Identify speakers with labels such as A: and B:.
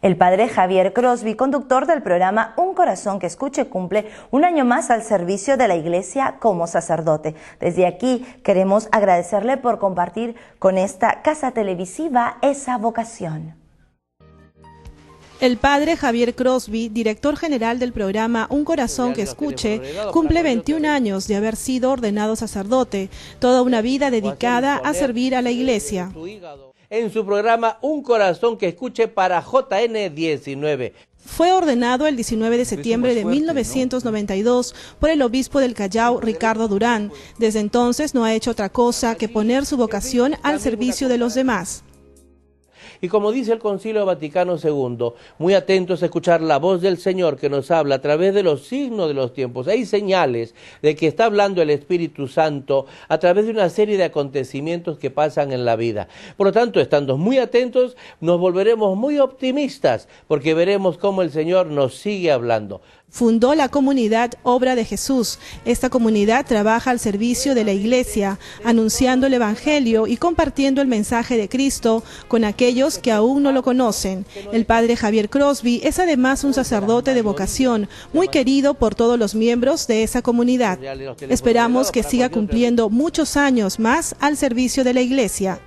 A: El padre Javier Crosby, conductor del programa Un Corazón que Escuche, cumple un año más al servicio de la Iglesia como sacerdote. Desde aquí queremos agradecerle por compartir con esta casa televisiva esa vocación. El
B: padre Javier Crosby, director general del programa Un Corazón que Escuche, cumple 21 años de haber sido ordenado sacerdote, toda una vida dedicada a servir a la iglesia
C: en su programa Un Corazón que Escuche para JN19.
B: Fue ordenado el 19 de septiembre de 1992 por el obispo del Callao, Ricardo Durán. Desde entonces no ha hecho otra cosa que poner su vocación al servicio de los demás.
C: Y como dice el Concilio Vaticano II, muy atentos a escuchar la voz del Señor que nos habla a través de los signos de los tiempos. Hay señales de que está hablando el Espíritu Santo a través de una serie de acontecimientos que pasan en la vida. Por lo tanto, estando muy atentos, nos volveremos muy optimistas porque veremos cómo el Señor nos sigue hablando
B: fundó la comunidad Obra de Jesús. Esta comunidad trabaja al servicio de la iglesia, anunciando el Evangelio y compartiendo el mensaje de Cristo con aquellos que aún no lo conocen. El padre Javier Crosby es además un sacerdote de vocación, muy querido por todos los miembros de esa comunidad. Esperamos que siga cumpliendo muchos años más al servicio de la Iglesia.